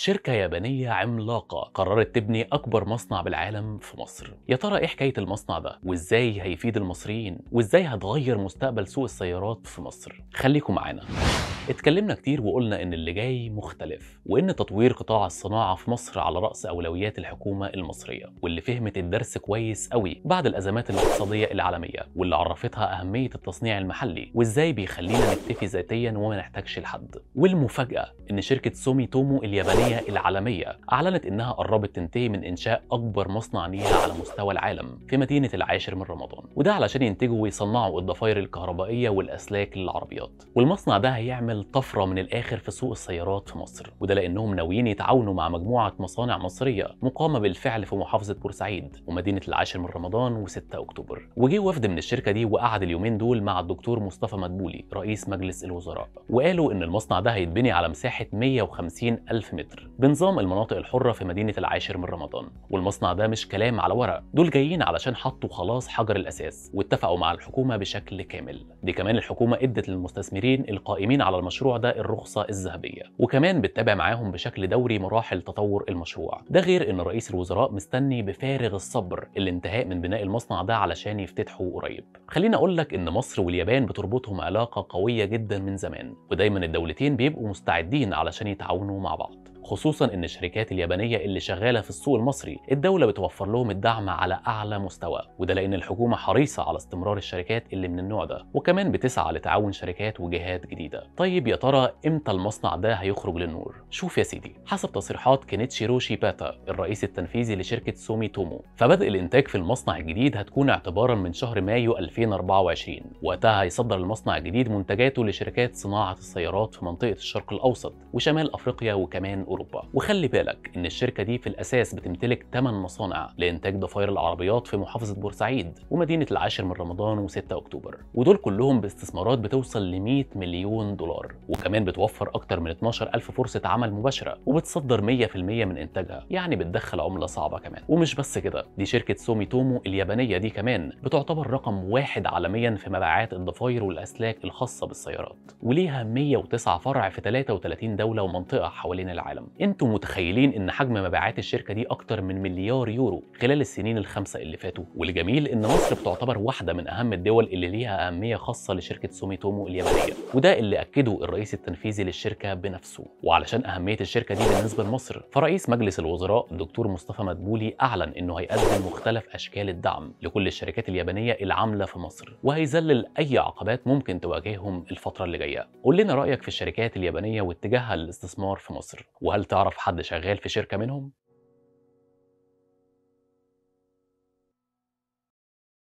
شركة يابانية عملاقة قررت تبني أكبر مصنع بالعالم في مصر يا ترى إيه حكاية المصنع ده؟ وإزاي هيفيد المصريين؟ وإزاي هتغير مستقبل سوق السيارات في مصر؟ خليكم معانا اتكلمنا كتير وقلنا ان اللي جاي مختلف وان تطوير قطاع الصناعه في مصر على راس اولويات الحكومه المصريه واللي فهمت الدرس كويس قوي بعد الازمات الاقتصاديه العالميه واللي عرفتها اهميه التصنيع المحلي وازاي بيخلينا نكتفي ذاتيا وما نحتاجش لحد والمفاجاه ان شركه سومي تومو اليابانيه العالميه اعلنت انها قربت تنتهي من انشاء اكبر مصنع نيل على مستوى العالم في مدينه العاشر من رمضان وده علشان ينتجوا ويصنعوا الضفاير الكهربائيه والاسلاك للعربيات والمصنع ده هيعمل يعمل طفره من الاخر في سوق السيارات في مصر وده لانهم ناويين يتعاونوا مع مجموعه مصانع مصريه مقامه بالفعل في محافظه بورسعيد ومدينه العاشر من رمضان و6 اكتوبر وجه وفد من الشركه دي وقعد اليومين دول مع الدكتور مصطفى مدبولي رئيس مجلس الوزراء وقالوا ان المصنع ده هيتبني على مساحه 150 الف متر بنظام المناطق الحره في مدينه العاشر من رمضان والمصنع ده مش كلام على ورق دول جايين علشان حطوا خلاص حجر الاساس واتفقوا مع الحكومه بشكل كامل دي كمان الحكومه ادت للمستثمرين القائمين على المشروع ده الرخصة الذهبية وكمان بتتابع معاهم بشكل دوري مراحل تطور المشروع ده غير ان رئيس الوزراء مستني بفارغ الصبر الانتهاء من بناء المصنع ده علشان يفتتحه قريب خليني اقول لك ان مصر واليابان بتربطهم علاقة قوية جدا من زمان ودايما الدولتين بيبقوا مستعدين علشان يتعاونوا مع بعض خصوصا ان الشركات اليابانيه اللي شغاله في السوق المصري الدوله بتوفر لهم الدعم على اعلى مستوى وده لان الحكومه حريصه على استمرار الشركات اللي من النوع ده وكمان بتسعى لتعاون شركات وجهات جديده طيب يا ترى امتى المصنع ده هيخرج للنور شوف يا سيدي حسب تصريحات روشي باتا الرئيس التنفيذي لشركه سومي تومو فبدء الانتاج في المصنع الجديد هتكون اعتبارا من شهر مايو 2024 وقتها هيصدر المصنع الجديد منتجاته لشركات صناعه السيارات في منطقه الشرق الاوسط وشمال افريقيا وكمان اوروبا وخلي بالك ان الشركه دي في الاساس بتمتلك 8 مصانع لانتاج ضفاير العربيات في محافظه بورسعيد ومدينه العاشر من رمضان و6 اكتوبر ودول كلهم باستثمارات بتوصل ل 100 مليون دولار وكمان بتوفر اكتر من 12000 فرصه عمل مباشره وبتصدر 100% من انتاجها يعني بتدخل عمله صعبه كمان ومش بس كده دي شركه سومي تومو اليابانيه دي كمان بتعتبر رقم واحد عالميا في مبيعات الضفاير والاسلاك الخاصه بالسيارات وليها 109 فرع في 33 دوله ومنطقه حوالين العالم انتوا متخيلين ان حجم مبيعات الشركه دي اكتر من مليار يورو خلال السنين الخمسه اللي فاتوا والجميل ان مصر بتعتبر واحده من اهم الدول اللي ليها اهميه خاصه لشركه سوميتومو اليابانيه وده اللي اكده الرئيس التنفيذي للشركه بنفسه وعلشان اهميه الشركه دي بالنسبه لمصر فرئيس مجلس الوزراء الدكتور مصطفى مدبولي اعلن انه هيقدم مختلف اشكال الدعم لكل الشركات اليابانيه العامله في مصر وهيذلل اي عقبات ممكن تواجههم الفتره اللي جايه قول لنا رايك في الشركات اليابانيه واتجاهها للاستثمار في مصر وهل هل تعرف حد شغال في شركة منهم؟